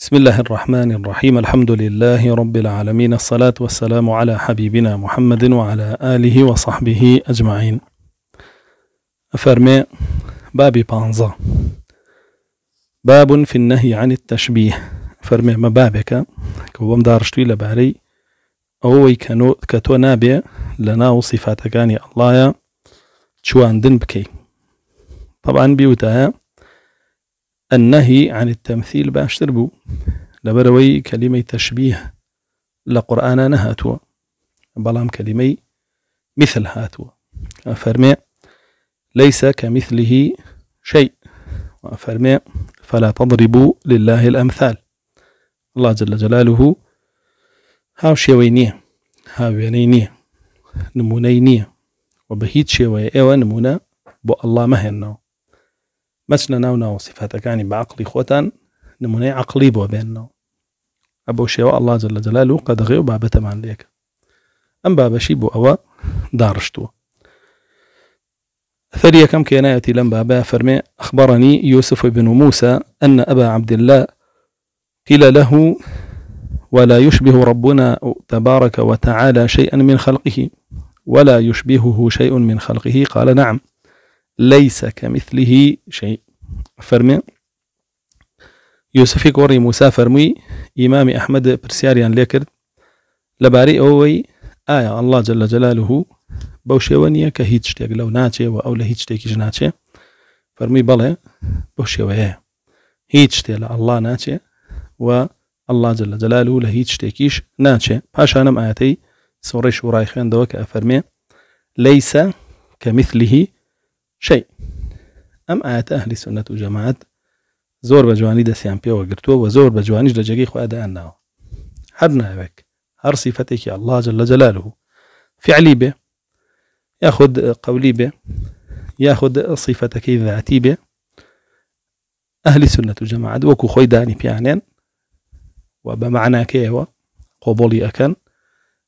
بسم الله الرحمن الرحيم الحمد لله رب العالمين الصلاة والسلام على حبيبنا محمد وعلى آله وصحبه أجمعين فرمي بابي بانزا باب في النهي عن التشبيه فرمي ما بابك كوام دارشتوي لباري أوي كنو كتو نابي لناو صفاتكاني يعني الله شوان دنبكي طبعا بيوتها النهي عن التمثيل باشتربو لبروي كلمة تشبيه لقرآن نهاتو بلام كلمة مثل هاتو فرمي ليس كمثله شيء فرمي فلا تضربوا لله الأمثال الله جل جلاله هاو شوينيه ينينية نمونينيه وبهيت شوي ايوه نمونه بو الله مهنو مسنا ناو ناو سیفاتەکانی يعني بعقلي خوتا نموني عقلي بو بيننا أبو بۆ الله جل جلاله قد غيو بابا تمان ليك أم بابا بابەشی بو ئەوە دارشتو ثري كم كنايتي لم بابا فرمي أخبرني يوسف بن موسى أن أبا عبد الله قيل له ولا يشبه ربنا تبارك وتعالى شيئا من خلقه ولا يشبهه شيء من خلقه قال نعم ليس كمثله شيء فرمي يوسفي كوري موسى فرمي إمام أحمد برسياريان ليكر لباري أوي آية الله جل جلاله بوشيوانيا كهيتشتيك لو ناتشي أو لهيتشتيكيش ناتشي فرمي بله بوشيوانيا هيتشتي الله ناتشي و الله جل جلاله لهيتشتيكيش ناتشي باش أنا آياتي سوري شوراي خيان دوك أفرمي ليس كمثله شيء أم آيات أهل سنة وجماعة زور بجواني دا سيان بيو وقرتو وزور بجواني جل جاقيخ وآداء ناو هر نايوك هر صفتك يا الله جل جلاله فعلي به ياخذ قولي به ياخذ صفتك ذاتي به أهل سنة وجماعة وكو خوي داني بيانين وبمعنى كيهو قبولي أكن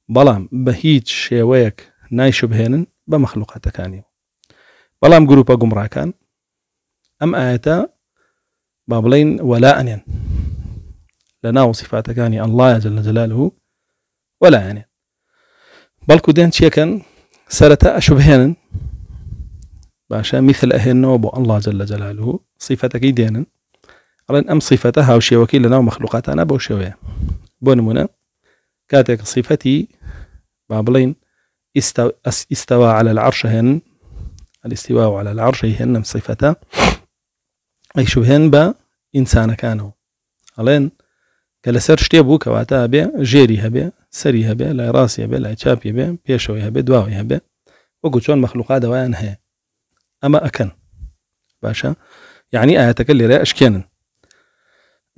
بلام بهيج شويك نايشو بهنن بمخلوقاتك أنيو بلام جروبا جمرا كان أم با بابلين ولا ئەنێن لنا وصفات سیفاتەکانی يعني الله جل جلاله ولا و بل ئەنێن شيكا سرتا أشبهين باشا مثل باشە وبو الله جل جلاله جلال و سیفەتەکەی دێنن ئەڵێن ئەم سیفەتە هاوشێوەکەی لە ناو مەخلوقاتانە بۆ شێوەیە بۆ نمونە کاتێک على العرش هن الاستواء على العرش هن صفتا أي شبهن با إنسان كانوا ألين كلا سر شتي كواتا بي جيري هبي سري هبي لا راسي هبي لا تشابي هبي بيشوي هبي دواوي هبي وقو شون مخلوقات وان هي أما أكن باشا يعني آياتك اللي رأي أشكينا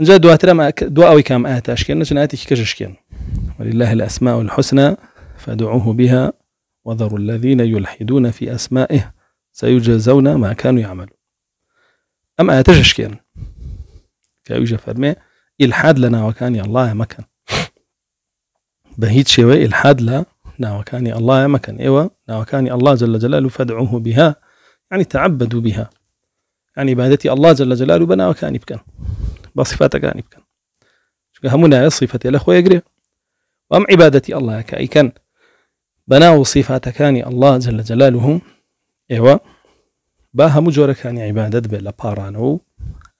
جا دواتر ما دواوي كام آيات أشكينا جن آياتي كش اشكين ولله الأسماء الحسنى فادعوه بها وذروا الذين يلحدون في أسمائه سيجازون ما كانوا يعملون أتجش ئاەتە ژشکێن فرمي إلحاد لنا لە الله مكان مەکەن بە إلحاد شێوە ئیلحاد لە الله مكان إيوة ئێوە ناوەکانی الله جل جلاله فادعوه بها يعني تعبدوا بها يعني عبادتي الله جل جلاله بنا و بە بصفاته كان بە صفاتەکانی همنا چکە هەموو نایە وأم عبادتي الله كأي كان عیبادەتی ئەلهەکە ئیکەن الله جل جلاله ايوا باها مجورة كان يعني عبادة بلا بارانو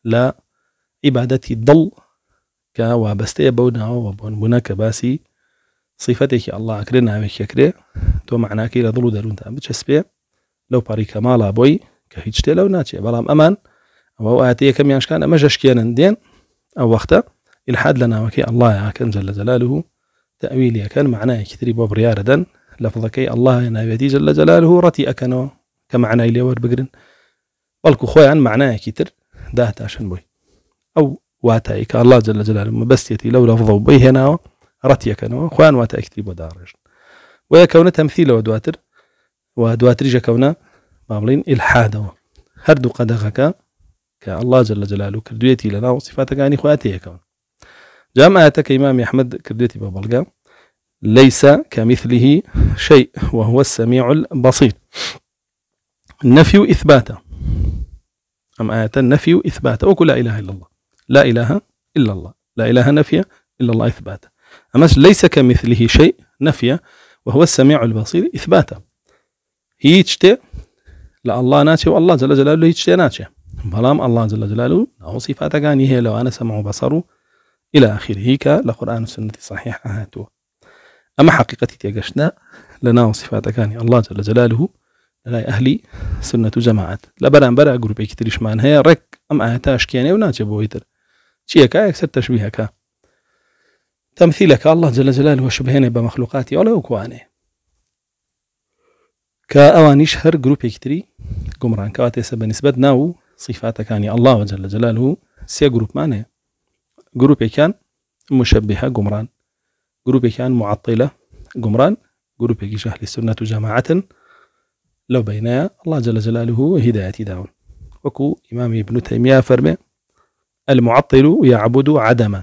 لا عبادة ضل كا وابستي بونا وبون بونا كباسي صفتك الله أكرنا عميك أكري تو معناك إلى ضل دارون تامتش أسبيع لو باري كمالا بوي كهيجتي لو ناتشي بلام أمان وهو آتيه كم يشكان أما جشكيان دين أو وقتا الحاد لنا وكي الله يعاكن جل جلاله تأويل كان معناه كثير بابريار دن لفظكي الله ينابيتي جل جلاله رتي أكنو کە معنای لێوە والكو بەڵکو خۆیان معنایەکی تر داهتاشن بووی ئەو واتایی کە الله جل جلالمە بەستێتی لو لە فڵ بی هێناوە ڕەتیەکەنەوە خۆیان واتایکتی بۆ داڕێژن وەیە کەونە تەمثیلەوە دواتر و دواتریژە کەونە با بڵین ئلحادەوە هەردوو قەدەغەکە کە الله جل جلال و کردوێتی لەناو سیفاتەکانی يعني خواتەیەکەون جامعاتەکە ئیمامی ئەحمد کردوێتی بە ليس كمثله شيء وهو السميع البصير النفي إثباتا أم آية النفي إثباتا وكل لا إله إلا الله لا إله إلا الله لا إله نفي إلا الله إثباتا أمس ليس كمثله شيء نفي وهو السميع البصير إثباتا هيجتي لا الله ناتي والله جل جلاله هيجتي ناتي بلام الله جل جلاله له صفات كان هي لو أنا سمع بصره إلى آخره ك لقرآن السنة صحيحة هاتوا أما حقيقة تيجشنا لنا صفات كان الله جل جلاله لای اهلی سنت و جەماعات لە بەرامبەر گروپێکی تریشمان رک ام ئەم ئاهتاشکیانێ و چیه که اکثر چیەکە که تمثیل که الله جل جلال مخلوقاتی علی و کوانه که آوانیش هر گروهی که تری گمڕانکەات ێسە نسبت ناو يعني الله و جل جلال و گروهی کان هەیە گروپێکیان گروهی کان گروپێکیان مععطلە گروهی گروپێکی جهل سنت و جەماعەتن لو بەینە الله جل جلاله هداية داون وكو إمام ابن تيمية فرمي المعطل يعبد عدم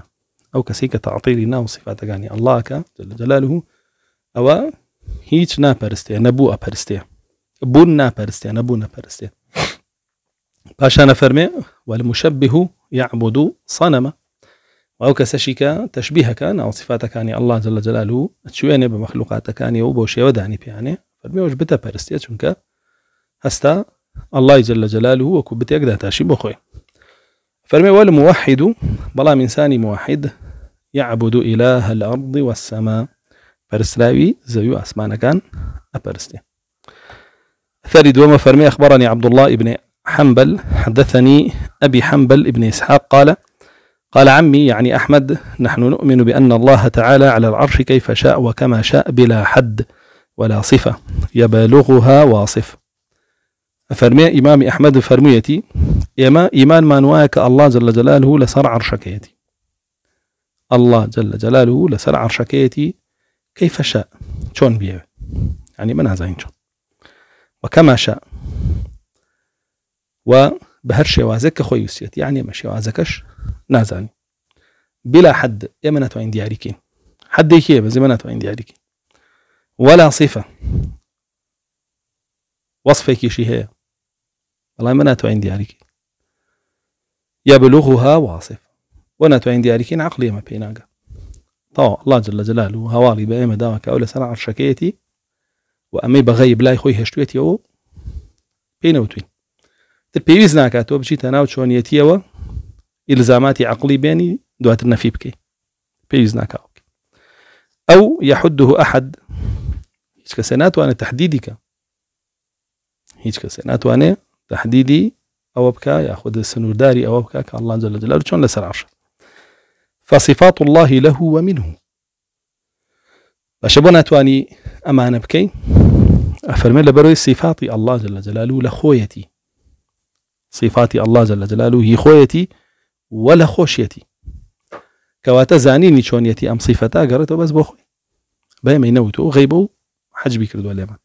أو كسيك کە تعطیلی ناو صفاتەکانی ئەللهکە جل جلاله أو نا برستي هیچ ناپەرستێ بون نا برستي ناپەرستێ نا برستي باشانا فرمي والمشبه يعبد صنما ئەو کەسەشی کە تەشببیهەکە ناو صفاتەکانی الله جل جلاله تشويني بە مەخلوقاتەکانی وبوشي وداني شێوەدانی فرمێوەش بتە پەرستێ چونکە چون که جل الله جل و وەکو بتێک داتاشی بۆ خۆی فەرمێ وەل موحد و بەڵام ئینسانی يعبد إله الأرض والسماء فرسلاوي زيو أسمان كان أبرستي ثالث دوما فرمي أخبرني عبد الله بن حنبل حدثني أبي حنبل ابن إسحاق قال قال عمي يعني أحمد نحن نؤمن بأن الله تعالى على العرش كيف شاء وكما شاء بلا حد ولا صفة يبلغها واصف فرمي إمام أحمد فرميتي يما إيمان ما نواك الله جل جلاله لسر عرشكيتي الله جل جلاله لسر عرشكيتي كيف شاء شون بيه يعني من هذا شون وكما شاء و بهر خوي خۆی يعني یان ئێمە شێوازەکەش بلا حد يمنات عندي عليكين حد هەیە بەزی عندي عليكين ولا صفة وصفك شي هي والله ما ناتو عندي عليك يبلغها واصف وناتو عندي عليك عقلي ما بيناك طو الله جل جلاله هوالي بأيما دامك أولى سنع عرشكيتي وأمي بغيب لاي خوي هشتويتي أو بينوتوين تر پێویست ناکات تۆ بچیتە ناو يتيوا إلزاماتي عقلي بيني دواتر نەفی بکەی پێویست ناکاوکی ئەو هیچ کس ناتوانێت تحديدك تهدیدی کە هیچ تحديدي او تهدیدی ياخذ بکە یاخود سنوورداری ئەوە الله جل جلاله چۆن لسر عرش فصفات الله له ومنه باشە بۆ ناتوانانی امان بکەین ئەفەرمە لە بەرەوەی الله جل جلاله لە خۆیەتی صفاتی الله جل جلاله هی خۆیەتی و لە خۆشیەتی کەواتە شونيتي ام ئەم صیفەتا گەڕێتەوە بەس بۆ ينوتو غيبو حج بیکردووە لێمان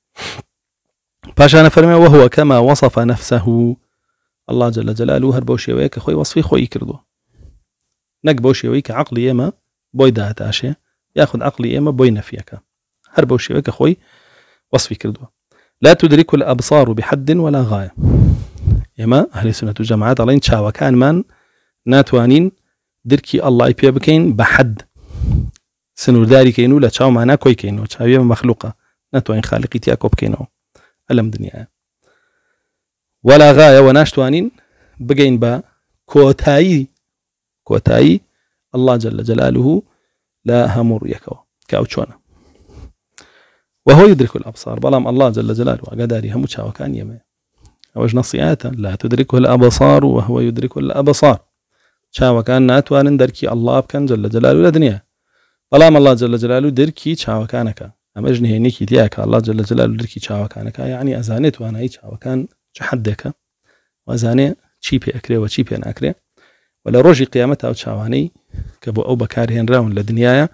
پاشانە باش أنا وەصفە وهو الله جل نفسه الله جل جلاله شێوەیە کە خۆی وەصفی خۆی کردووە نەک بۆ شێوەی کە عقلی ئێمە بۆی عقلي يما عقلی ئێمە بۆی نەفیەکە هەر بەو شێوەیە کە لا تدرك الأبصار بحد ولا غاية يما اهل ئێمە الله سنەت و جەماعات ئەڵێن چاوەکانمان ناتوانین درکی ئەلای بحد سنور داري كينو لا و معنا كوي كينو چاویە مخلوقه نتوان خالقي تیا بكينو ألم دنيا ولا غاية وناشتوانين بقين با كوتاي كوتاي الله جل جلاله لا همور هەموو كاوتشوانا وهو يدرك الأبصار بلام الله جل جلاله أقداري همو تشاو كان يما أوجنا صياتا لا تدركه الأبصار وهو يدرك الأبصار تشاو كان ناتوان دركي الله بكن جل جلاله لدنيا بلام الله جل جلاله دركي تشاو كانك أما ئەمە نيكي دیاکە الله جل جلاله جلال درکی چاوەکانەکە یعنی ئەزانێت توانایی چاوەکان چه حدێکە وەزانێ چی پێ ئەکرێەوە چی پێ ناکرێ و لە ڕۆژی أو شاواني چاوانەی أو بۆ راون لدنيايا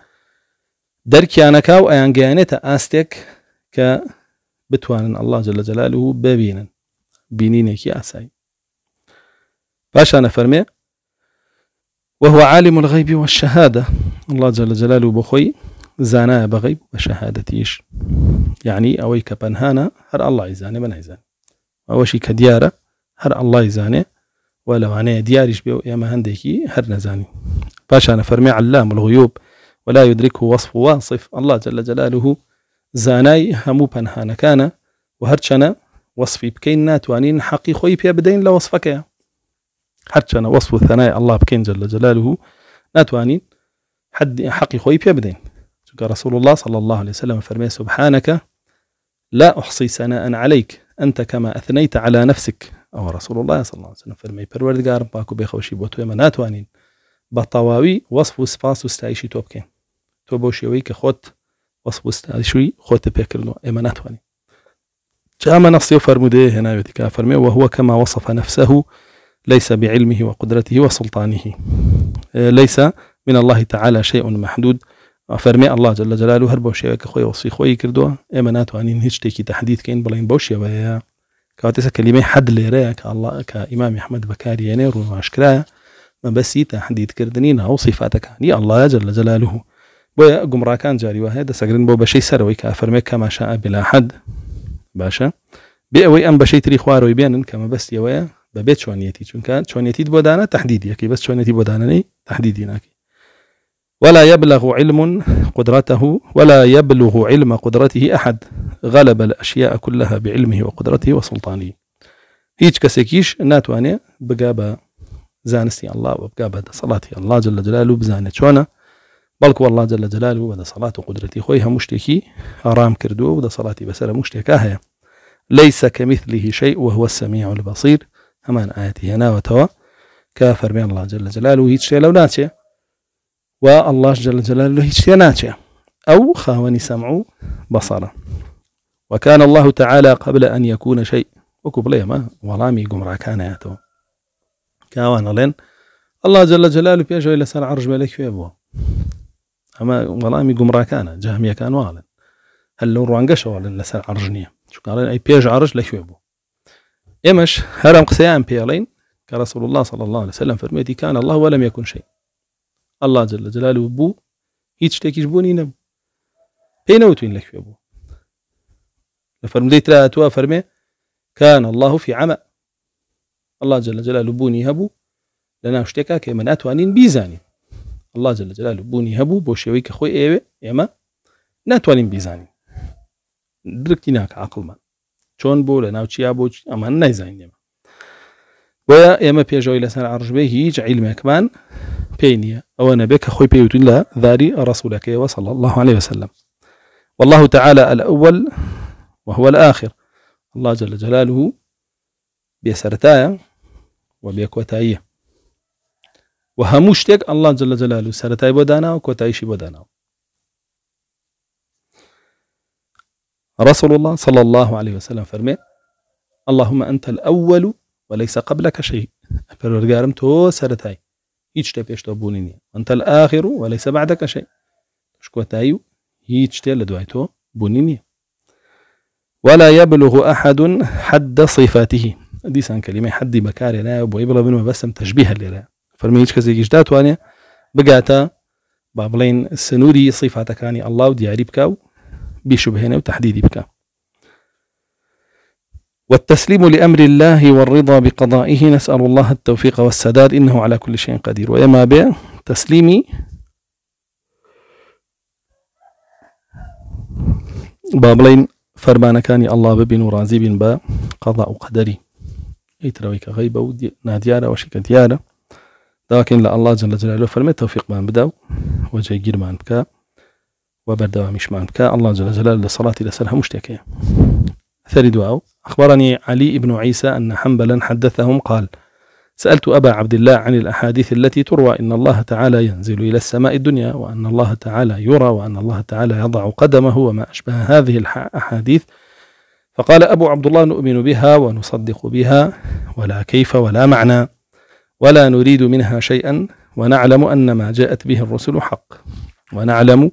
دركي أنا كاو أيان ئەیانگەیانێتە أستك ك بتوانن الله جلاله جلال و ببینن أساي باش أنا فرمي وهو عالم الغيب والشهادة الله جل جلاله بخوي زانا بغيب وشهادتيش يعني أوي هانا هر الله يزاني من يزاني أوشي كديارة هر الله يزاني انا دياريش بيو يا ئێمە هر نزاني باش انا فرمي علام الغيوب ولا يدركه وصف واصف الله جل جلاله زاناي همو بنهانا كان وهرشنا وصفي بكين ناتوانين حقي خوي بيا بدين لوصفك يا هرشنا وصف و الله بكين جل جلاله حد حقي خوي بيا بدين رسول الله صلى الله عليه وسلم فرمي سبحانك لا أحصي سناء عليك أنت كما أثنيت على نفسك أو رسول الله صلى الله عليه وسلم فرمي پروردگار باكو بيخوشي بوتو توێمە ناتوانین بە تەواوی وەصف و سپاس و ستایشی تۆ بکەین تۆ بۆ شێوەی کە خۆت وەصف و ستایشوی خۆتە پێکردنەوە ئێمە ناتوانین جاء نص فرموديه هنا كافرمي وهو كما وصف نفسه ليس بعلمه وقدرته وسلطانه إيه، ليس من الله تعالى شيء محدود فرمي الله جل جلاله هر بو شيوك خوي وصي خوي كردو اما ناتو اني نيش تيكي تحديث كاين بلاين بو شيوك كواتيس كلمه حد ليريك الله كا امام احمد بكاري يعني رو اشكرا ما بس تحديد كردنينا او صفاتك يا الله جل جلاله بو قمرا كان جاري وهذا سكرين بو بشي سروي كافرمي كما شاء بلا حد باشا بأوي ام بشي تري خوار ويبين كما بس يا ويا ببيت شونيتي شون شونيتي بودانا تحديد يكي بس شونيتي بودانا تحديدي ناكي ولا يبلغ علم قدرته ولا يبلغ علم قدرته أحد غلب الأشياء كلها بعلمه وقدرته وسلطانه هيج كسكيش ناتواني بقابا زانستي الله وبقابا صلاتي الله جل جلاله بزانت شونا بلك والله جل جلاله ودا صلاة وقدرتي خويها مشتكي آرام كردو ودا صلاتي بسر مشتكاها ليس كمثله شيء وهو السميع البصير همان آياتي هنا وتوا كافر من الله جل جلاله هيج شيء لو ناتشي و الله جل جلاله سيناچه أو خاوني سمع بصرا وكان الله تعالى قبل أن يكون شيء وكبليه ما ولامي قمرا ياتو كاوانا لين الله جل جلاله بيجو إلى سال عرج ملك في أبوه أما ولامي قمرا كان جهمية كان والا هل لو روانقش والا لسر عرجنية شو قال أي بيج عرج لك في أبوه إمش هرم قسيان بيالين كرسول الله صلى الله عليه وسلم فرميتي كان الله ولم يكن شيء الله جل جلاله بوو هیچ نم بوونی نەبوو پێی نەوتوین بو بوو لە فەرمودەی تراتوە فەرمێ کان الله في عمى الله جل جلاله بوني هبو لنا شتێکا کە من ناتوانین بیزانین الله جل جلاله بوني هبو بۆ شێوەی کە خۆی ئێوێ ئێمە ناتوانین بیزانین درکتی ناکە عقلمان بو بۆ لە ناوچیا بۆ ئەمان نایزانین ئێمە بۆیە ئێمە پێشەوەی لەسەر هيج علمك عیلمێکمان بينيا أو أنا بك خوي بيوت لە ذاري رسولك وصلى الله عليه وسلم والله تعالى الأول وهو الآخر الله جل جلاله بيسرتايا وبيكوتايا وهموشتك الله جل جلاله سرتاي بودانا وكوتايشي بودانا رسول الله صلى الله عليه وسلم فرمي اللهم أنت الأول وليس قبلك شيء فرورقارم تو سرتاي هيتش تي بوونی نییە انت الاخر وليس بعدك شيء سە بعدەکە شەی شکۆتایی و بونيني ولا يبلغ أحد حد صفاته دي سان كلمة حد بكار لا ويبلغ بنو بس تشبيها لا فرمي هيك كزي جدات واني بقاتا بابلين سنوري صفاتكاني الله ودياري بكاو بشبهنا وتحديدي بكاو والتسليم لأمر الله والرضا بقضائه نسأل الله التوفيق والسداد إنه على كل شيء قدير وإما تسليمي بابلين فرمان كان الله ببن رازي بن با قضاء قدري قەدەری ئیترەوەی کە غەی بە و نادیارە وەشکە دیارە داکەین لە ئەلله جل جلالۆ فەرمێت تەفیقمان بدە و وەجێ گیرمان بکە و جل جلاله لە سەڵاتی لەسەر ثرد واو أخبرني علي بن عيسى أن حنبلا حدثهم قال سألت أبا عبد الله عن الأحاديث التي تروى إن الله تعالى ينزل إلى السماء الدنيا وأن الله تعالى يرى وأن الله تعالى يضع قدمه وما أشبه هذه الأحاديث فقال أبو عبد الله نؤمن بها ونصدق بها ولا كيف ولا معنى ولا نريد منها شيئا ونعلم أن ما جاءت به الرسل حق ونعلم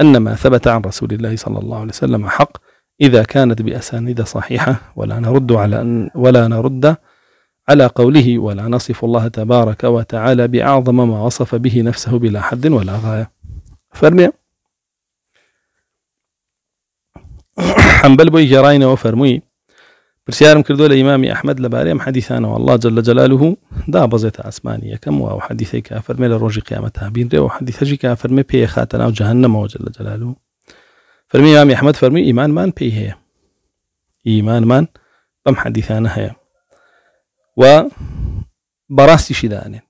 أن ما ثبت عن رسول الله صلى الله عليه وسلم حق إذا كانت بأسانيد صحيحة ولا نرد على أن ولا نرد على قوله ولا نصف الله تبارك وتعالى بأعظم ما وصف به نفسه بلا حد ولا غاية فرمي حنبل بوی جراینه و فرموی پرسیارم کردو لامام احمد لباريم حدیثانه والله جل جلاله دا بزيت اسمانی كم و حدیثی که فرمی لروج قيامتها بين و حدیثی که فرمی پی خاتنا و جلاله فرمي امام احمد فرمي ايمان فەرمی بي هي ايمان ئیمانمان بەم حديثانه هي و براستي شي داني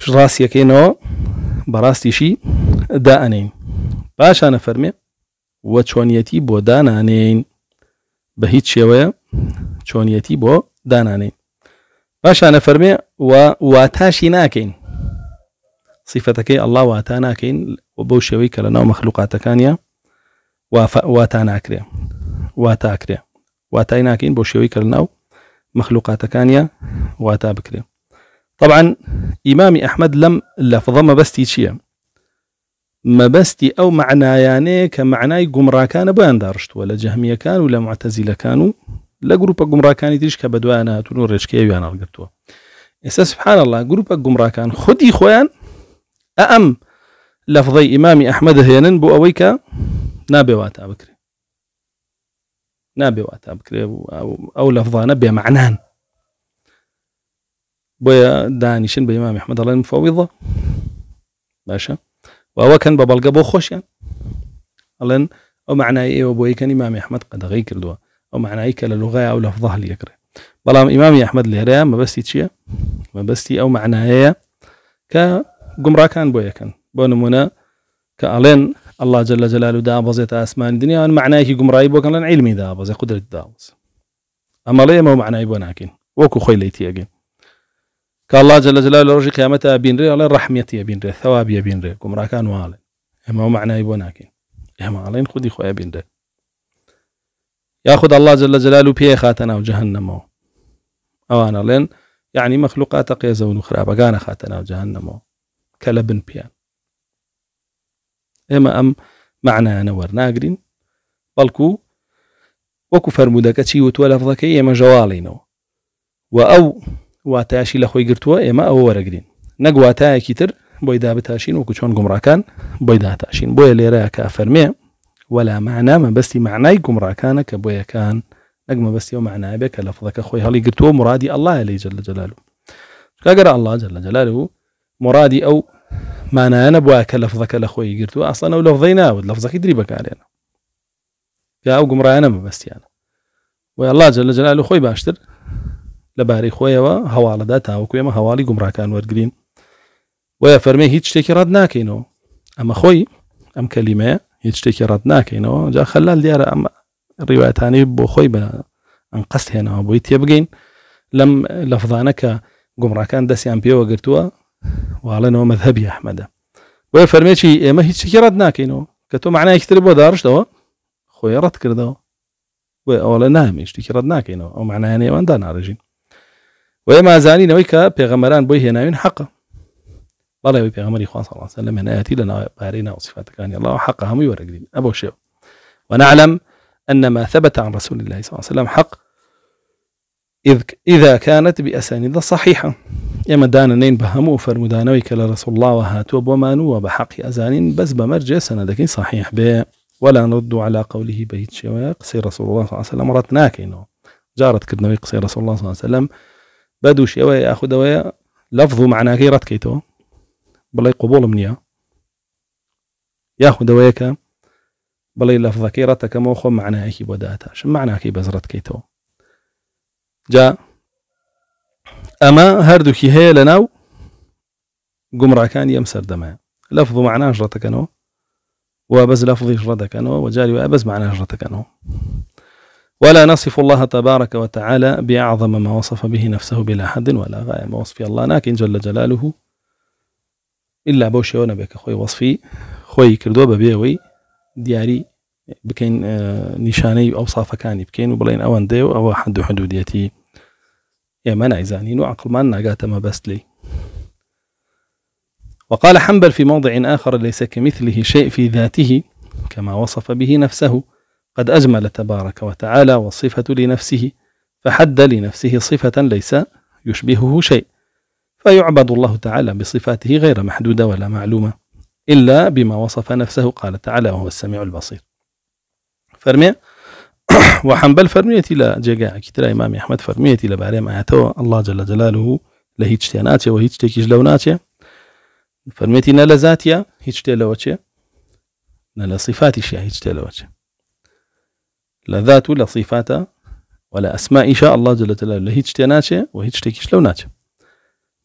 مش راسي كينو براستي شي داني باش انا فرمي و چۆنیەتی بو دانانین بهيت شوية شێوەیە بو بۆ باش انا فرمي و واتاشي ناكين صفتك الله واتانا بەو شێوەی لنا ومخلوقات كانيا واتانا كريا واتا كريا ناکەین كين شێوەی کە لە ناو واتا بكريا طبعا ئیمامی ئەحمد لەم لەفظە مەبەستی چییە مەبەستی ئەو معنایانەیە يعني کە معنای گومڕاکانە بەیانداڕشتووە لە جەهمیەکان و لە معتەزیلەکان و لە گروپە گومڕاکانی تریش کە بەدوایە هاتون و ڕێچکەیەویان يعني هەڵگرتووە ئێستا سبحان الله گروپە كان خدي خوان أم لفظي إمام أحمد هي ننبو أويكا نابي واتا بكري نابي واتا بكري أو, أو لفظان نبي معنان بويا داني دانيشن بإمام أحمد الله المفوضة باشا وأو كان ببلقى بو خوش يعني ألن أو معنى إيه وبوي كان إمام أحمد قد غي كردوا أو معنى إيه كاللغة أو لفظها اللي يكره بلام إمام أحمد اللي ما بس ما بستي أو معنى إيه گمڕاکان كان بويا كان نمونە کە ئەڵێن الله جل جلاله دا جلال و دابەزێت ئاسمانی دنیاوان معنایکی گومڕایی بۆکەن لەن عیلمی دابەزێ قدرت داوز ئەمەڵێ ئەمە معنای بۆ ناکەین وەکو خۆی لی تێگەین کە الله جل جلال لە ڕۆژی قیامەتە بینرێ ئەڵێ ڕحمەتیە بینرێ ثەوابیە بینرێ گومڕاکان واڵێ ئێمە معنای بۆ ناکەین ئێمە خدي خودی خۆیان بینرێ ياخذ الله جل جلاله بيه خاتنا وجهنم أو أنا لين يعني مخلوقات قيزة ونخرابة كان خاتنا وجهنم أو. كلبن بيان اما ام معنى نور ناقرين وەکو فەرمودەکە چی وتوە لەفڵەکەی ئێمە ژەواڵینەوە و ئەو واتایشی لە خۆی گرتووە ئێمە ئەوە وەرەگرین نەگواتایەکی تر بۆی دابتاشین وەکو چۆن گومڕاکان بۆی داتاشین بۆیە ولا کا ما بس معنامە بەستی معنای كبويا كان بۆیەکان نەگمە بەستی و معنابێ کە لەفڵەکە خۆی هەڵی گرتووە مرادی ئەلله جل جلاله جلالو الله جل جلاله جلالو او ما أنا بواك لفظك الأخوي قرتو أصلاً آه، أو لفظينا ود لفظك يدريبك علينا يا أو قمر أنا ما بس يعني ويا الله جل جلاله خوي باشتر لباري خوي وا هوالا داتا وكويا ما هوالي قمر كان ورد ويا فرمي هيتش تيكي رد ناكينو أما خوي أم كلمة هيتش تيكي رد ناكينو جا خلال ديار أما الرواية تاني بو خوي بنا أنقصت هنا أبو يتيبقين لم لفظانك قمر كان دسي بيو قرتوها وعلى نو مذهبي احمد وي فرميشي ما هيش كي ردنا كينو كتو معناه يكتب ودارش دو خويا رد كردو وي اول نام ايش تي ردنا كينو او معناه اني وان دانا وي و ما زاني نويكا بيغمران بو هي ناوين حق والله وي بيغمر اخوان صلى الله عليه وسلم هنا اتي لنا بارينا وصفاتك ان الله حقهم يورقين ابو شيخ ونعلم ان ما ثبت عن رسول الله صلى الله عليه وسلم حق إذ إذا كانت بأسانيد صحيحة يا مدانا نين بهمو فرمدانا کە رسول الله هاتووە بۆمانوە وبحق حەقی بس بمرجع سندك صحيح به ولا نرد على قوله بيت شواق سير رسول الله صلى الله عليه وسلم ڕەت جارت جارتکردنەوەی سير رسول الله صلى الله عليه وسلم بدو دوو شێوەیە ويا لفظ و منيا ڕەتکەیتەوە وياك قوبڵم لفظ كيرتك مو لەفظەکەی معناه كي معناەکی شو معناه كي بزرت كيتو جا هردو كي هي لناو قمرا كان يمسر سەردەمایە لفظ معناه معناش انا وابز بەز لەفظیش انا وجاري وابز معناه معناش انا ولا نصف الله تبارك وتعالى بأعظم ما وصف به نفسه بلا حد ولا غاية ما وصف الله لكن جل جلاله إلا بوشي ونبيك خوي وصفي خوي كردو ببيوي دياري آه، نشاني او صافا كاني بكين وبلين اوان ديو او حد حدوديتي حد ما نعزاني ئێمە عقل ما نعقات ما بەست لي وقال حنبل في موضع آخر ليس كمثله شيء في ذاته كما وصف به نفسه قد أجمل تبارك وتعالى والصفة لنفسه فحد لنفسه صفة ليس يشبهه شيء فيعبد الله تعالى بصفاته غير محدودة ولا معلومة إلا بما وصف نفسه قال تعالى وهو السميع البصير فرمي وحنبل فرمية لا لە كتر ترای أحمد فرمية لا لە بارێ الله جل جلاله لە جەلال و لە هیچ شتێ ناچێەوە هیچ شتێکیش لەو ناچێ فەرمێتی يا لە زاتە هیچ ذات ولا صفاتا ولا أسماء شاء الله جل جلاله لهيج تناشي وهيج تكيش لو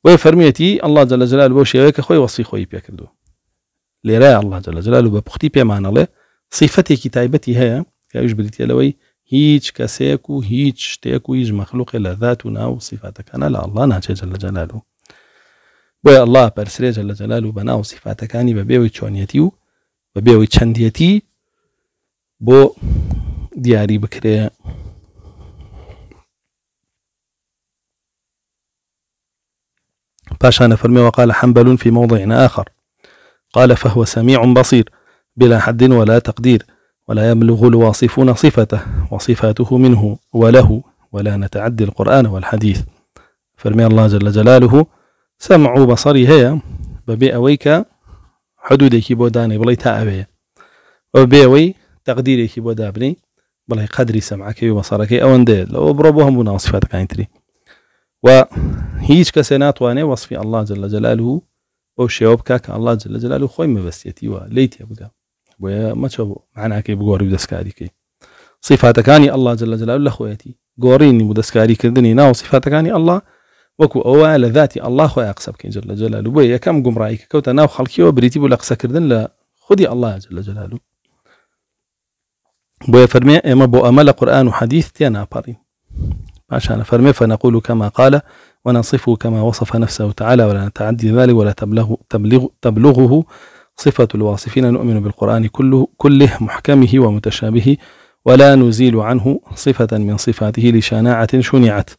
وفرميتي الله جل جلاله بوشي ويك خوي وصي خوي بيكردو لراي الله جل جلاله ببختي بيمان الله صفتي كتابتي هي کاویش بریتە لوي هیچ كاسيكو و هیچ هيج مخلوق هیچ ذاتنا وصفاتك انا لا ناو سیفاتەکانە جل جلاله بويا الله جەلال جل جلاله بنا وصفاتك لە ببيوي تشونيتي ببيوي ناو بو دياري بكري باشا انا فرمي وقال حنبل في موضع آخر قال فهو سميع بصير بلا حد ولا تقدير ولا يبلغ الواصفون صفته وصفاته منه وله ولا نتعدي القرآن والحديث فرمي الله جل جلاله سمع بصري هي ببي أويك حدودك بوداني بلي تأبي وببي أوي تقديرك بودابني بلي قدري سمعك وبصرك أو أندي لو بربوهم بنا وصفات و هيش كسنات واني وصفي الله جل جلاله أو شيوبكا الله جل جلاله خوي مبسيتي وليتي أبقى بويا ما بۆیە مەچەبوو معناکەی بگۆڕی و دەستکاریکەی سیفاتەکانی الله جل جلاله لە خۆەتی غوريني بدسكاري دەستکاریکردنی ناو سیفاتەکانی ئەله وەکو ئەوە لە ذاتی الله خويا قسە كي جل جلاله بويا كم قم رايك كوتا ناو خەڵکیەوە وبريتي بولا لە كردن لا خودی الله جل جلاله بويا فرمي اما إيه بو بۆ ئەمە لە قورآن و حەدیث تێ ناپەڕین عشان فرمي فنقول كما قال ونصفه كما وصف نفسه تعالى ولا نتعدي ذلك ولا تبلغ تبلغ تبلغه صفة الواصفين نؤمن بالقرآن كله, كله محكمه ومتشابهه ولا نزيل عنه صفة من صفاته لشناعة شنعت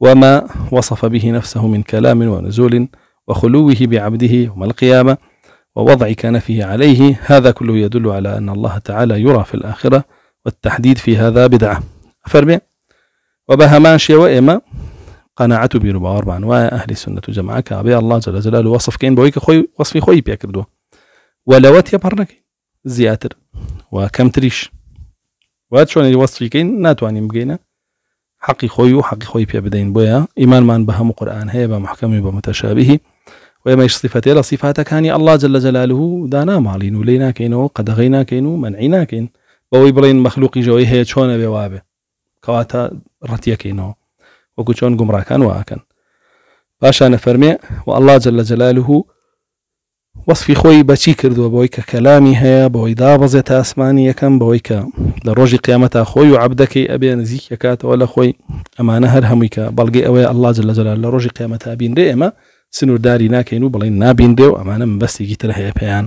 وما وصف به نفسه من كلام ونزول وخلوه بعبده يوم القيامة ووضع كنفه عليه هذا كله يدل على أن الله تعالى يرى في الآخرة والتحديد في هذا بدعة أفرمع وبهمان شوائما قناعت قناعة باور بان وای اهل السنة جمعك جماعه الله جل جلاله وصف كين بويك خوي وصفي خوي خو ولوات يا بارنك زياتر وكم تريش وات چۆنی وصفي كين ناتواني حقی حقي و حقی خوي بيا بدين بويا ايمان مان هەموو قران هەیە بە محکەمی ويما متەشابهی صفاتي لا صفاتك هاني الله جل جلاله دانا مالين ولينا كينو قد غينا كينو و كين بوي برين بڵین جوي هي شون بوابه كواتا رتيا كينو وكو شون گومڕاکان كان واكن باشا و الله جل جلاله وصفی خۆی بەچی کردووە بەوەی کە کەلامی هەیە بەوەی دابەزێت تا ئەسمانی یەکەم بەوەی کە لە ڕۆژی قیامەتا خۆی و عبدەکەی ئەبێ نزیک یکاتەوە لە خۆی ئەمانە هەر هەمووی کە بەڵگەی ئەوەیە ئەللاج لە جەلال لە ڕۆژی قیامەتا بینرێ ئێمە سنوورداری ناکەین و بڵین نابینرێ و ئەمانە بەستێکی تر هەیە پێیان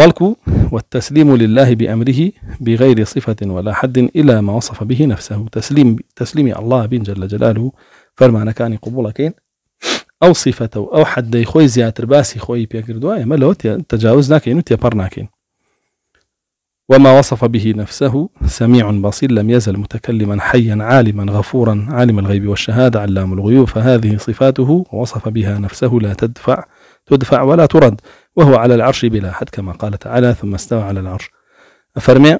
بەڵکو والتسليم لله بأمره بغير صفة ولا حد إلا ما وصف به نفسه تسليم تسليم الله بین جل جلاله فرمانەکانی قوبوڵەکەین او سیفەتەوە او حد يخوي زیاتر باسی خوي پێکردووە ئێمە لەوە تەجاوز ناکەین و تێپەڕ برناكين وما وصف به نفسه سميع بصير لم يزل متكلما حيا عالما غفورا عالم الغيب والشهادة علام الغيوب فهذه صفاته وصف بها نفسه لا تدفع تدفع ولا ترد وهو على العرش بلا حد كما قال تعالى ثم استوى على العرش أفرمع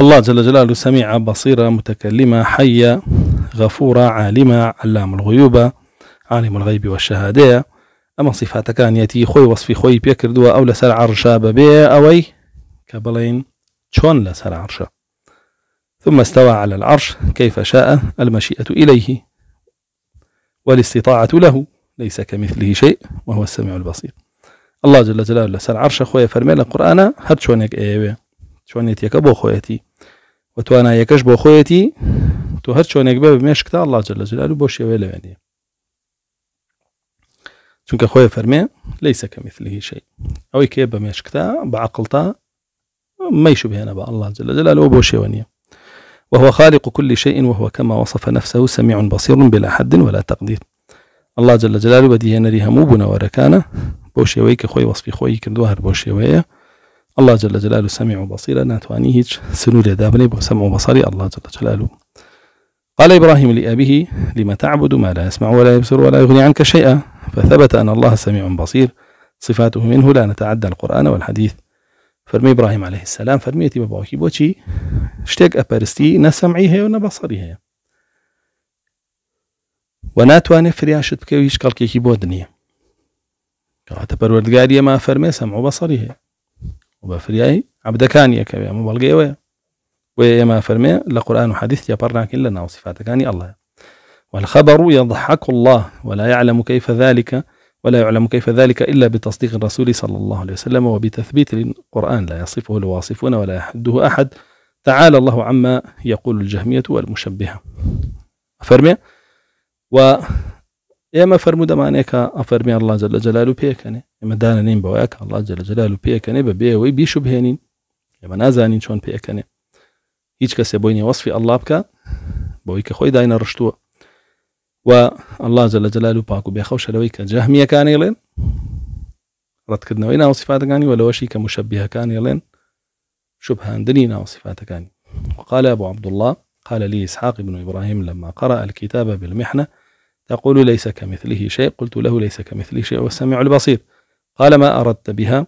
الله جل جلاله سميع بصيرا متكلما حيا غفورا عالما علام الغيوب عالم الغيب والشهادة أما كان يتي خوي وەصفی خوي بيكر دوا أو لسر عرشا ئەوەی أوي كبلين شون لسر عرشا ثم استوى على العرش كيف شاء المشيئة إليه والاستطاعة له ليس كمثله شيء وهو السميع البصير الله جل جلاله لسر عرش خويا فرمي القرآن شون شونك ايوه شون يتيك بو خويتي وتوانا يكش بو خويتي تو شون شونك باب ميشكتا الله جل جلاله بوشي ويلا يعني چونکە خۆی فەرمێ لەیسە کە میثلی شيء ئەوەی کێ بە مێشکتا بە عقلتا مەیش بهێنە بە الله جل جلاله بۆ شێوە نیە وهو خالق كل شيء وهو كما وصف نفسه سميع بصير بلا حد ولا تقدير الله جل جلاله بديه نري همو بنا وركانا بوشيويك خوي وصفي خۆی وەسفی بوشيوية الله جل جلاله سميع بصير و هيج سنور هیچ سنوورێدا بنێ الله جل جلاله قال إبراهيم لأبيه لما تعبد ما لا يسمع ولا يبصر ولا يغني عنك شيئا فثبت أن الله سميع بصير صفاته منه لا نتعدى القرآن والحديث فرمي إبراهيم عليه السلام فرميتي باباوكي بوشي شتيك أبرستي نسمعي هي ونبصري هي وناتوانێ فریاشت بکە هیچ کەڵکێکی بۆ دنیە کەواتە ما فرمي سمع و بەسەری هەیە و بە فریایی عبدەکان ويما فرمي لقرآن حديث يبرنا كلنا وصفات يعني الله والخبر يضحك الله ولا يعلم كيف ذلك ولا يعلم كيف ذلك إلا بتصديق الرسول صلى الله عليه وسلم وبتثبيت القرآن لا يصفه الواصفون ولا يحده أحد تعالى الله عما يقول الجهمية والمشبهة فرمي و ئێمە دمانيك أفرمي الله جل جلاله بيك پێکەنێ ئێمە دانا بەوەیە کە الله جل جلاله و پێکەنێ وي بێەوەی بیش و بهێنین نازانين شون بيك پێکەنێ هیچ کەسێ بۆی نێوەصفی ئەللا بکە بەوەی کە خۆی داینە ڕشتووە و ئەلله جە لە جەلال و پاک و بێخەو شەرەوەی کە جەهمیەکانیڵێن ڕەتکردنەوەی ناوسیفاتەکانی و لەوەشی کە مشەبیەکانیڵێن شبهاندني ناوصفاتكان وقال أبو عبد الله قال لي إسحاق بن إبراهيم لما قرأ الكتاب بالمحنة تقول ليس كمثله شيء قلت له ليس كمثله شيء والسميع البصير قال ما أردت بها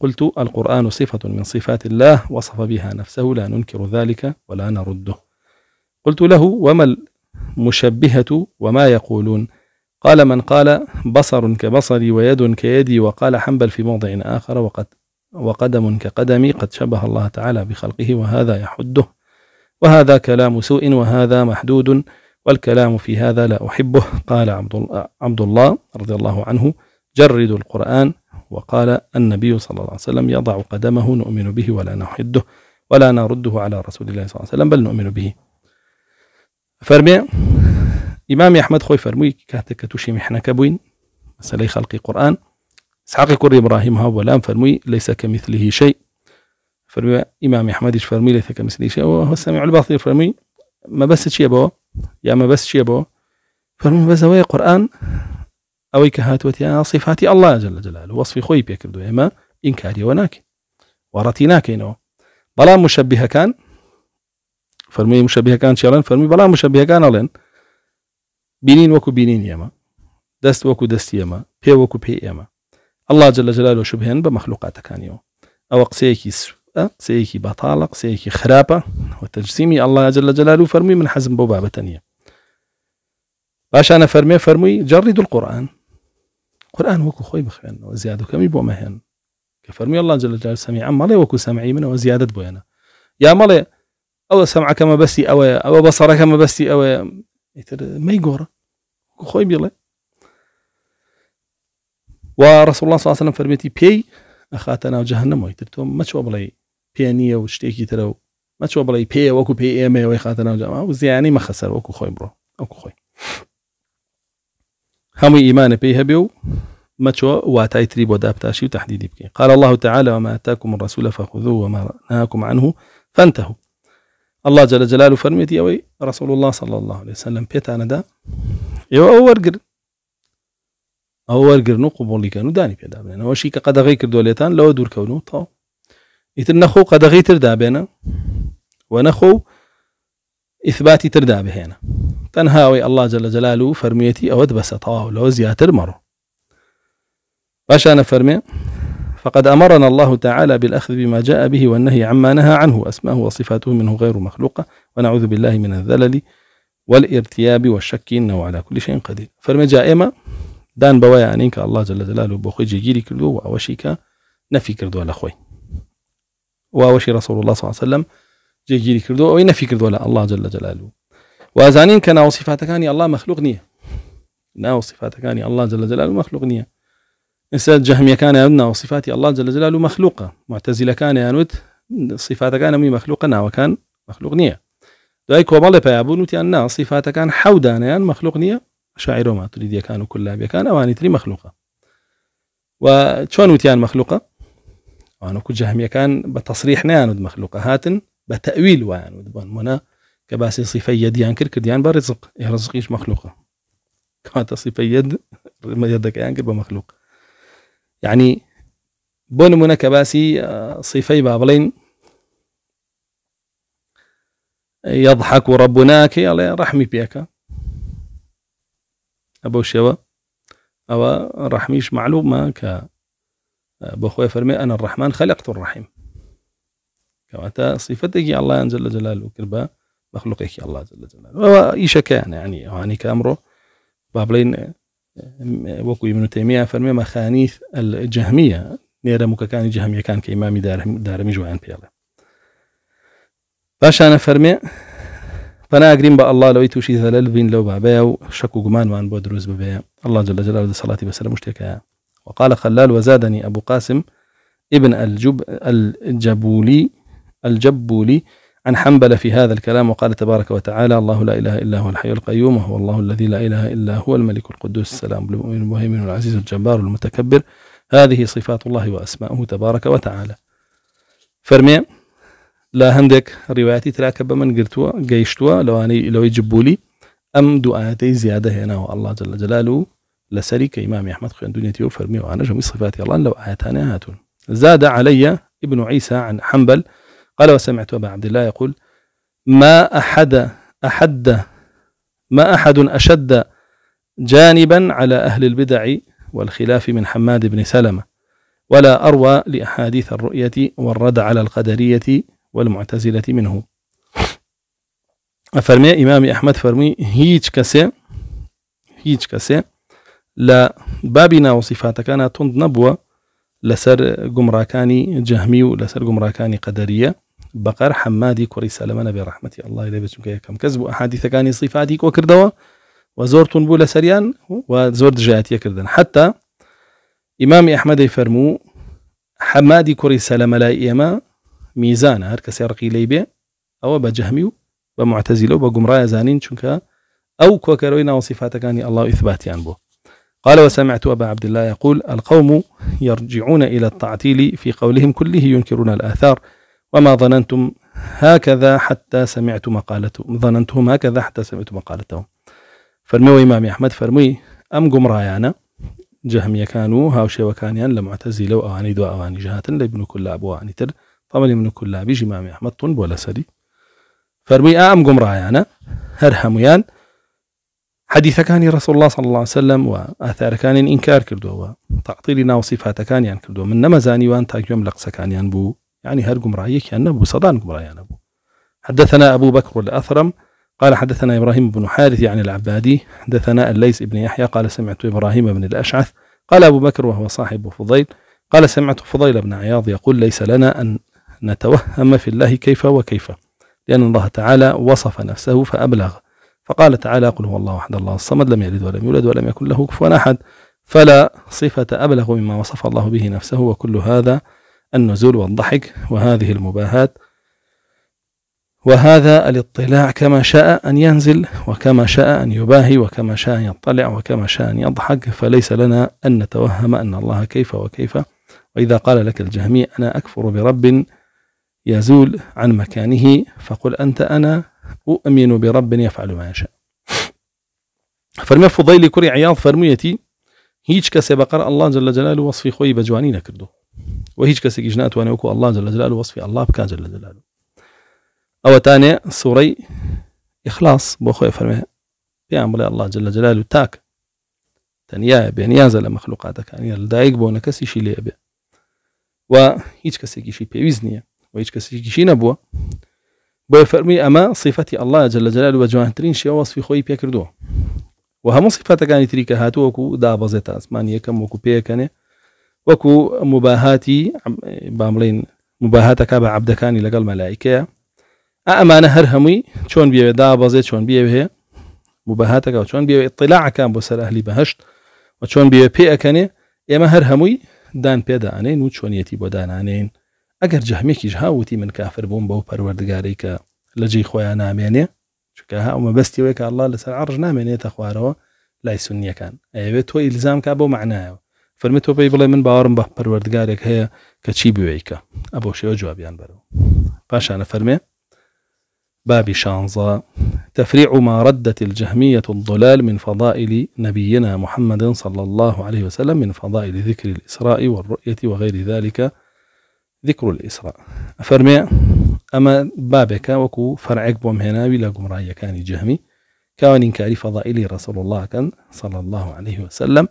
قلت القرآن صفة من صفات الله وصف بها نفسه لا ننكر ذلك ولا نرده قلت له وما المشبهة وما يقولون قال من قال بصر كبصري ويد كيدي وقال حنبل في موضع آخر وقد وقدم كقدمي قد شبه الله تعالى بخلقه وهذا يحده وهذا كلام سوء وهذا محدود والكلام في هذا لا أحبه قال عبد الله رضي الله عنه جرد القرآن وقال النبي صلى الله عليه وسلم يضع قدمه نؤمن به ولا نحده ولا نرده على رسول الله صلى الله عليه وسلم بل نؤمن به فەرمێ ئیمامی ئەحمد خۆی فەرمووی کاتێک کە تووشی میحنەکە بووین مەسلەی خەڵقی قورآن ساقی کوڕی براهیم ها فرمي ليس كمثله شيء فرمي إمام أحمد فرمي ليس كمثله شيء وهو السميع الباطل فرمي ما مەبەست چییە يا ما مەبەست چییە فرمي بس هو قرآن اويك کە هاتووەتیان صفاتي الله جل جلاله جلال وەصفی خۆی انكاري وناك این کاریەوە بلا وەڕەتی كان فرمي مشەبیهەکان كان مشەبیەکان فرمي بلا بەڵام كان الين بينين وكو بينين يما دست وكو دست يما بي وكو بي يما الله جل شبهن بمخلوقات كان يو او قسيكي قسەیەکی أه؟ سيكي بطالق سيكي خرابة وتجسيمي الله جل جلاله فرمي من حزم بوبابة تانية باش انا فرمي فرمي جرد القران قرآن وكو خوي بخوين وزيادة كمي بو مهين كفرمي الله جل جلاله سميع سميعا مالي وكو سمعي منه وزيادة بوينة يا مالي أو سمع كما بسي أو أو بصر كما بسي أو يتر ما يقور وكو خوي بيلي ورسول الله صلى الله عليه وسلم فرميتي بي أخاتنا وجهنم ويتر تو ما شو بلاي بيانية وشتيكي ترو ما شو بلاي بي وكو بي إيمي ويخاتنا وجهنم وزياني ما خسر وكو خوي برو وكو خوي هەمووی إيمان بيها بيو ما شو واتاي تريب ودابتاشي وتحديدي بكي قال الله تعالى وما اتاكم الرسول فخذوه وما نهاكم عنه فانتهوا الله جل جلاله فرميت يا وي رسول الله صلى الله عليه وسلم بيت أنا دا يو إيوه، أو قر أو قر نو قبولي كانوا داني بيدا بنا وشي قد غيكر دوليتان لو دور كونو طاو يتر نخو قد غيتر دابنا ونخو إثباتي تردا بهنا تنهاوي الله جل جلاله فرميتي أود بس ئەوەت بەسە تەواو لەوە زیاتر مەڕۆ فقد أمرنا الله تعالى بالأخذ بما جاء به والنهي عما نهى عنه أسماءه وصفاته منه غير مخلوقة ونعوذ بالله من الذلل والارتياب والشك إنه على كل شيء قدير فرمي جائمة دان بوايا أنك الله جل جلاله بخي جيجيري كردو وأوشيك نفي كردو الأخوي وأوشي رسول الله صلى الله عليه وسلم جيجيري كردو وين في كردو لا الله جل لە جەلالو كان الله مخلوق نية نا نییە ناوسیفاتەکانی الله جل جلاله مخلوق نية إنسان ئستا كان یان ناوسیفاتی الله جل لە جەلالو مەخلوقە معتەزیلەکان یانوت سیفاتەکان ئەمی مەخلوقە ناوەکان مەخلوق نییە دوای کۆمەڵی پیابوون وتیان نا سیفاتەکان حەودانیان مەخلوق نییە شاعرۆ ماتوریدیەکان و کللابیەکان أو تری مخلوقة و چۆن وتیان مخلوقه ئەوانکو جەهمیەکان كان بتصريح نیانت مخلوقة هاتن بتأويل وان ودبان منا كباس صفة يد يان سیفە یەدیان برزق کردیان رزق إيش مخلوقة كانت صفة يد ما يدك يان مەخلوق یعنی يعني بون منا باسی آه، صفة بابلين يضحك ربنا كي الله رحمي بيك أبو شوا أو رحميش معلومة ك آه، بخوي فرمي أنا الرحمن خلقت الرحيم كواتا صفتك الله جل جلاله كربا مخلوقك يا الله جل جلاله وإيش كان يعني يعني كامرو بابلين وكو ابن تيمية فرمي مخانيث الجهمية نيرا كان جهمية كان كإمام دارمي جوان بيالي باش أنا فرمي فانا ئەله لەوەی الله زەلل بین لەو بابەیە و شەک و گومانمان بۆ دروست ببێ الله جل جلاله دەسەڵاتی بەسەر مشتكا وقال خلال وزادني أبو قاسم ابن الجب الجبولي الجبولي عن حنبل في هذا الكلام وقال تبارك وتعالى الله لا إله إلا هو الحي القيوم وهو الله الذي لا إله إلا هو الملك القدوس السلام المؤمن المهيمن العزيز الجبار المتكبر هذه صفات الله وأسماؤه تبارك وتعالى فرمي لا هندك روايتي تراك بمن قرتوا قيشتوا لو أني لو يجبولي أم دعاتي زيادة هنا والله جل جلاله لسري كإمام أحمد خيان دنيا فرمي وأنا جميع صفات الله لو آياتنا هاتون زاد علي ابن عيسى عن حنبل قال وسمعت أبا عبد الله يقول ما أحد أحد ما أحد أشد جانبا على أهل البدع والخلاف من حماد بن سلمة ولا أروى لأحاديث الرؤية والرد على القدرية والمعتزلة منه فرمي إمام أحمد فرمي هيج كسي هيج كسي لا بابنا وصفاتك أنا تند نبوة لسر جمراكاني جهمي ولسر جمراكاني قدرية بقر حمادي كوري سلمان برحمة الله إلي بجمك كم كذبوا أحاديث كاني صفاتي وكردوا وزورت بولا سريان وزورت جاتي كردن حتى إمام أحمد يفرمو حمادي كوري سلمان لا إيما ميزان هر كسير قيلي أو بجهمي ومعتزلو بجمرايا زانين شنك أو كوكروين وصفاتكاني الله إثباتي عن بو قال وسمعت أبا عبد الله يقول القوم يرجعون إلى التعطيل في قولهم كله ينكرون الآثار وما ظننتم هكذا حتى سمعت مقالتهم ظننتهم هكذا حتى سمعت مقالتهم فرموا إمام أحمد فرمي أم قمرايانا جهمي كانوا هاوشي وكانيان لمعتزلوا وأواني دو أواني جهاتن لابن أبو أواني تر طبعا ابن أبي جمام أحمد طنب ولا سدي فرمي أم قمرايانا هرهميان حديث كان رسول الله صلى الله عليه وسلم كان إنكار ئینکار وتعطيلنا وصفات كان يعني كردو من نەمەزانیوان تاگوێم لە قسەکانیان بوو ینی يعني گومڕایەکیان يعني نەبوو سەدان گومڕایانە يعني بوو حدثنا أبو بكر الأثرم قال حدثنا إبراهيم بن حارث عن يعني العبادي حدثنا الليث بن يحيى قال سمعت إبراهيم بن الأشعث قال أبو بكر وهو صاحب فضيل قال سمعت فضيل بن عياض يقول ليس لنا أن نتوهم في الله كيف وكيف لأن الله تعالى وصف نفسه فأبلغ فقال تعالى قل هو الله أحد الله الصمد لم يلد ولم يولد ولم يكن له كفوا أحد فلا صفة أبلغ مما وصف الله به نفسه وكل هذا النزول والضحك وهذه المباهاة وهذا الاطلاع كما شاء أن ينزل وكما شاء أن يباهي وكما شاء أن يطلع وكما شاء أن يضحك فليس لنا أن نتوهم أن الله كيف وكيف وإذا قال لك الجهمي أنا أكفر برب يزول عن مكانه فقل أنت أنا أؤمن برب يفعل ما يشاء فرمي فضيل كري عياض فرميتي هيج كسي بقر الله جل جلال وصفي خوي بجواني نكردو وهيج كسي جنات کەسێکیش وكو الله جل جلال وصفي الله بكا جل جلال أو تاني ئیخلاص إخلاص خۆی فەرمێ پێیان بڵێ الله جل جلال تاك تنيا بين يازل مخلوقاتك يعني الدايق بو نكسي شي لي و وهيج كسي شي بيزنيه و كسي شي نبوه بۆیە فەرمی ئەمە صیفەتی ئەلله جلەجلال بە جوانترین شێ وەصفی خۆی پێکردووە و هەموو سیفاتەکانی تریکە هاتووەکو دابەزێت ئاسمان یەکەم وەکو پێەکەنێ وەکو مباهاتی بامڵین مباهاتەکە بە عبدەکانی لەگەڵ مەلایکەیە ئەمانە هەر هەمووی چۆن بێوێ دابەزێت چۆن بێوێ مباهاتەکە و چۆن بێوێ اطلاعەکان بۆ سەر ئەهلی بەهشت و چۆن بێوێ پێ ئەەکەنێ ئێمە هەر هەمووی دان پێدانین و چۆنیەتی بۆ دانانین کی جهاو تی من کافر بووم بەو پەروەردگاری کە نامینه خۆیان نامێنێ چکە هاومە بەستیەوەی ک الله لەسەر عڕژ نامێنێتە خوارەوە لای سنیەکان ئەوێت تو ئیلزام کا بۆ معنایەوە فەرمی تۆ پێی بڵێ من باوەڕم بە پەروەردگارێک هەیە کە چی ابو ئە بۆ شێوە جوابیان بەرەوە پاشانە فەرمێ بابي شانزا تفريع ما ردت الجهمية الضلال من فضائل نبينا محمد صلى الله عليه وسلم من فضائل ذكر الإسراء والرؤية وغير ذلك ذكر الإسراء أفرمي أما بابك وكو فرعك بوم هنا ولا قمرايا كان جهمي كان إنكاري فضائلي رسول الله كان صلى الله عليه وسلم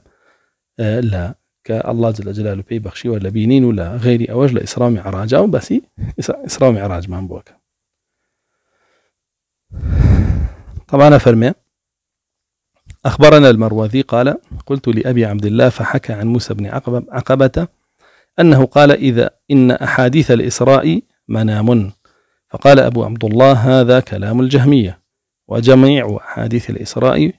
آه لا كالله جل جلاله بي بخشي ولا بينين ولا غيري أوج إسراء معراجة بس إسراء معراج ما بوك طبعا أفرمي أخبرنا المروذي قال قلت لأبي عبد الله فحكى عن موسى بن عقبة, عقبة أنه قال إذا إن أحاديث الإسراء منام فقال أبو عبد الله هذا كلام الجهمية وجميع أحاديث الإسراء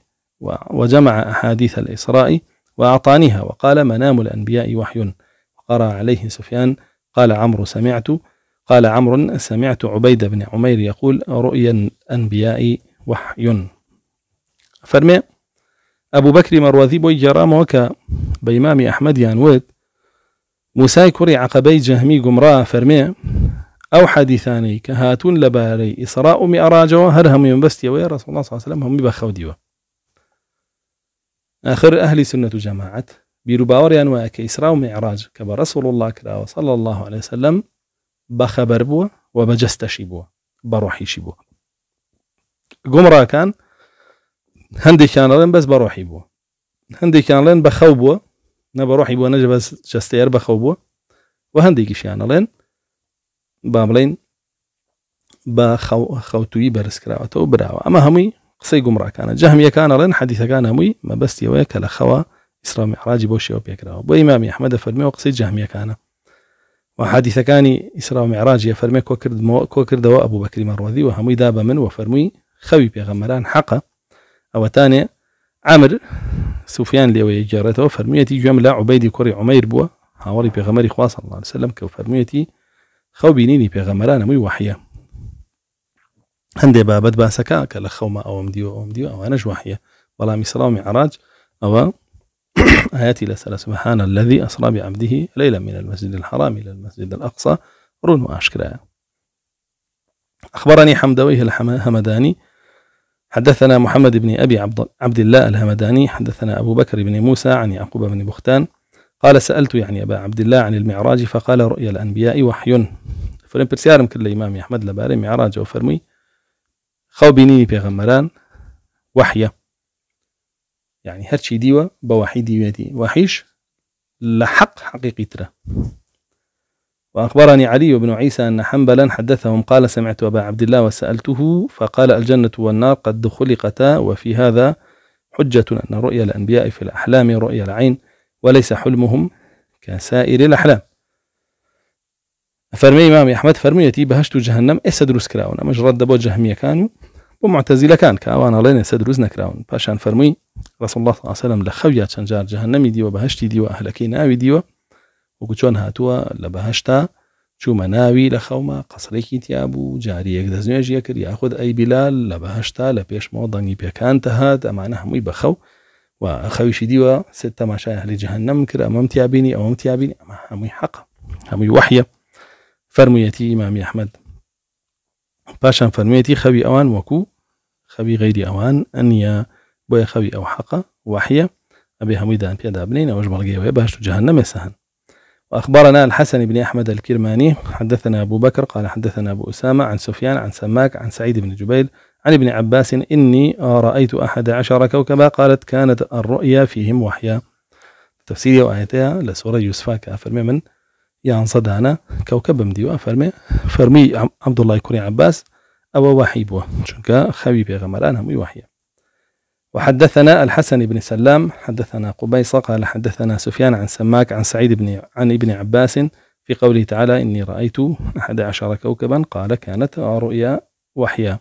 وجمع أحاديث الإسراء وأعطانيها وقال منام الأنبياء وحي وقرأ عليه سفيان قال عمرو سمعت قال عمرو سمعت عبيد بن عمير يقول رؤيا الأنبياء وحي فرمي أبو بكر مروذي بۆی وكا بإمام أحمد يانويت موسى كوري عقبي جهمي گومڕا فرمي او حديثاني كهاتون لباري اسراء ئیسرا و هرهم ينبستي ويا رسول الله صلى الله عليه وسلم هم سنەت ديوا اخر اهل سنة جماعة وایە کە كاسراء و اراج کە الله کراوە صلى الله عليه وسلم بوا بروحي شي بوا بووە كان هندي كان لين بس بروحي بوا هندي كان لين بەخەو بوا نبا روحي بو نجا بس جستي اربا و هندي كيش يعني لين باملين با خو خوتوي برس كراواتو براوا اما همي قصي قمرا كان جهم يكان لين حديثة كان همي ما بس يا يويك لخوا اسراء معراج بوشي او بيكراوا بو امامي احمد فرمي وقصي جهم يكان وحديثة كان اسراء معراج فرمي كوكرد مو كوكرد ابو بكر مروذي همي دابا من و فرمي خوي بيغمران حقا او تاني عمر سفيان لەوەیە گێڕێتەوە فەرمیەتی جملة لا كري عمير عمیر هاوري هاوەڕی پێغەمەری خواص الله عليه وسلم سلم خو بينيني بيغمران مي پێغەمەرانەمووی وحە بابد باسكا كلا خو ما او ئەوم او ئەوم او انا وحە ولا سلامی عراج او آياتي لسال سبحان الذي أسرى بعبده ليلا من المسجد الحرام إلى المسجد الأقصى رون وأشكرا أخبرني حمدويه الحمداني حدثنا محمد بن أبي عبد, عبد الله الهمداني حدثنا أبو بكر بن موسى عن يعقوب بن بختان قال سألت يعني أبا عبد الله عن المعراج فقال رؤيا الأنبياء وحي فرم برسيارم كل إمام أحمد لباري معراج وفرمي میعراجەوە فەرمووی خەو بینینی پێغەمەران وحیە یعنی يعني هەرچی دیوە بە وحی دیوێتی وحیش لە وأخبرني علي بن عيسى أن حنبلا حدثهم قال سمعت أبا عبد الله وسألته فقال الجنة والنار قد خلقتا وفي هذا حجة أن رؤيا الأنبياء في الأحلام رؤيا العين وليس حلمهم كسائر الأحلام فرمي إمام أحمد فرمي بەهشت و جهنم ئێستا إيه كراون أما جرد بو جهمية كانوا ومعتزلة كان معتەزیلەکان کە ئەوان ئەڵێن ئێستا إيه دروست نکراون پاشان فەرمووی ڕسم الله عليه وسلم خەویا چەند جار جەهنەمی دیوە بەهشتی دیوە ئەهلەکەی ناوي ديوه وەکو هاتوا لبهشتا شو مناوي لخوما قصري كتابو جاري قسرێکی تیا يكر ياخد اي بلال لبهشتا لبيش بیلال لە بەهشتا لە پێشمەوە دەنگی پێکان تەهات ئەمانە هەمووی بەخەو و خەویشی دیوە سێت تەماشای هەلی جەهنەم کرد ئەمەم تیابینی ئەوم تیابینی ئەمە هەمووی حەق هەمووی وحیە فەرموویەتی ئمامی ئەحمد پاشان فەرموێتی خەوی ئەوان وەکو خەوی غەیری ئەوان ئەنیە بۆیە خەوی ئەو حەقە وحیە ئەبێ هەمووی دان وأخبرنا الحسن بن أحمد الكرماني حدثنا أبو بكر قال حدثنا أبو أسامة عن سفيان عن سماك عن سعيد بن جبير عن ابن عباس إني رأيت أحد عشر كوكبا قالت كانت الرؤيا فيهم وحيا تفسيري وآيتها لسورة يوسفا كافر من يا صدانا كوكب مديو فرمي فرمي عبد الله يكون عباس أو وحيبه بو شنك خوي بيغمران هم وحيا وحدثنا الحسن بن سلام حدثنا قبيصة قال حدثنا سفيان عن سماك عن سعيد بن عن ابن عباس في قوله تعالى إني رأيت أحد عشر كوكبا قال كانت رؤيا وحيا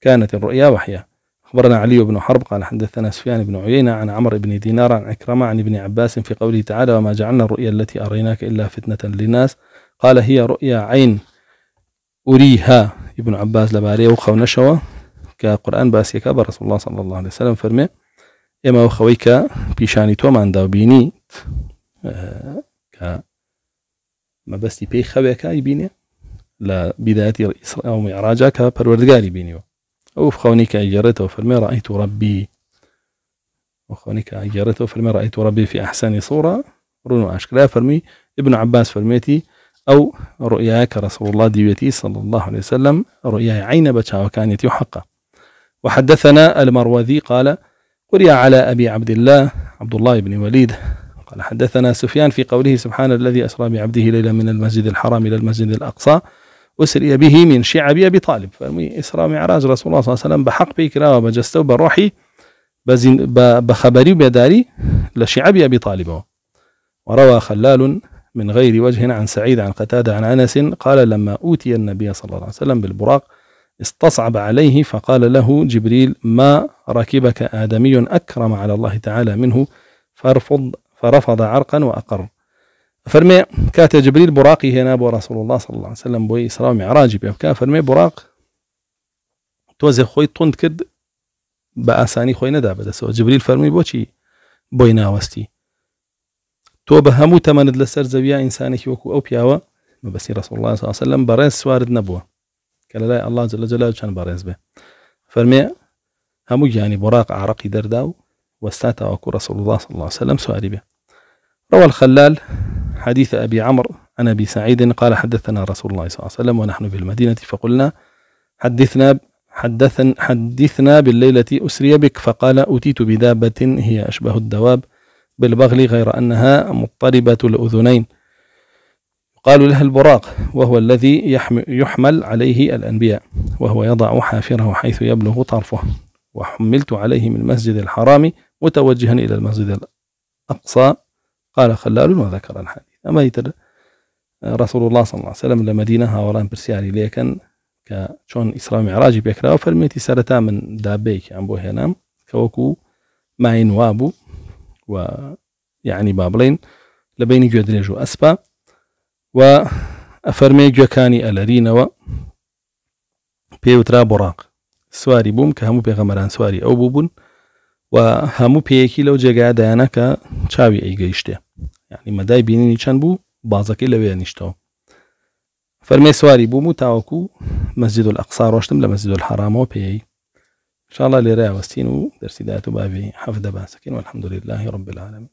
كانت الرؤيا وحيا أخبرنا علي بن حرب قال حدثنا سفيان بن عيينة عن عمر بن دينار عن عكرمة عن ابن عباس في قوله تعالى وما جعلنا الرؤيا التي أريناك إلا فتنة للناس قال هي رؤيا عين أريها ابن عباس لباري وخو نشوة كقرآن باسيك برسول الله صلى الله عليه وسلم فرمي إما وخويك بيشاني پیشانی تۆماندا داو کە آه، مەبەستی پێی خەوێکایی بینێ لە بیداەتی ئیسراومی عراجا کە پەروەردگاری بینیوە ئەو خەونی أو ئەگەڕێتەوە فەرمێ فرمي رأيت ربي وخوني كأجرته فرمي رأيت ربي في أحسن صورة رونو أشكرا فرمي ابن عباس فرميتي أو رؤياك رسول الله ديوتي صلى الله عليه وسلم رؤيا عين بچاوكانيتي وحقه وحدثنا المروذي قال قرئ على أبي عبد الله عبد الله بن وليد قال حدثنا سفيان في قوله سبحان الذي أسرى بعبده ليلا من المسجد الحرام إلى المسجد الأقصى أسري به من شعب أبي طالب فالمي إسراء معراج رسول الله صلى الله عليه وسلم بحق بكرا وبجستو بروحي بخبري بداري لشعب أبي طالب وروى خلال من غير وجه عن سعيد عن قتادة عن أنس قال لما أوتي النبي صلى الله عليه وسلم بالبراق استصعب عليه فقال له جبريل ما ركبك آدمي أكرم على الله تعالى منه فارفض فرفض عرقا وأقر فرمي كات جبريل براقي هنا بو رسول الله صلى الله عليه وسلم بو إسراء معراج بيبكا فرمي براق توزي خوي طند كد بأساني خوي ندا بدسو جبريل فرمي بوشي تو بهمو تمند لسر زبيا تەمەند لەسەر أو بياوا بس رسول الله صلى الله عليه وسلم برس وارد نبوه کە لا الله جل جلاله شان بارز به فرمي هم يعني براق عرق درداو دەردا وكو رسول الله صلى الله عليه وسلم سؤالي به روى الخلال حديث أبي عمرو عن أبي سعيد قال حدثنا رسول الله صلى الله عليه وسلم ونحن في المدينة فقلنا حدثنا حدثن حدثنا بالليلة أسري بك فقال أتيت بدابة هي أشبه الدواب بالبغل غير أنها مضطربة الأذنين قالوا له البراق وهو الذي يحمل عليه الأنبياء وهو يضع حافره حيث يبلغ طرفه وحملت عليه من المسجد الحرام متوجها إلى المسجد الأقصى قال خلال وذكر الحديث أما يتر رسول الله صلى الله عليه وسلم لمدينة هاوران برسياري ليكن كشون إسراء ئیسرا بيكرا فلميتي فەرمێتی من دابيك عن يعني بۆ كوكو ماين وابو ويعني بابلين و یعنی أسبا و ئەفەرمێ گوێەکانی ئەلەرینەوە پێوترا بڕاق سواری بووم کە هەموو پێغەمەران سواری ئەو بوو بوون و هەموو پێیەکی لەو جێگا دایانە کە چاوی ئەیگەیشتێ یعنی مەدای بینینی چەند بوو بازەکەی لەوێ نیشتەوە فەرمی سواری بووم و تاوەکو مەزید و ئەقسا ڕۆشتم لە مەزید حرامەوە پێی شاءله لێرە وەستین و دەرسیدات و بابی حەف دەباسەکەین و الحمدلله رب العالمین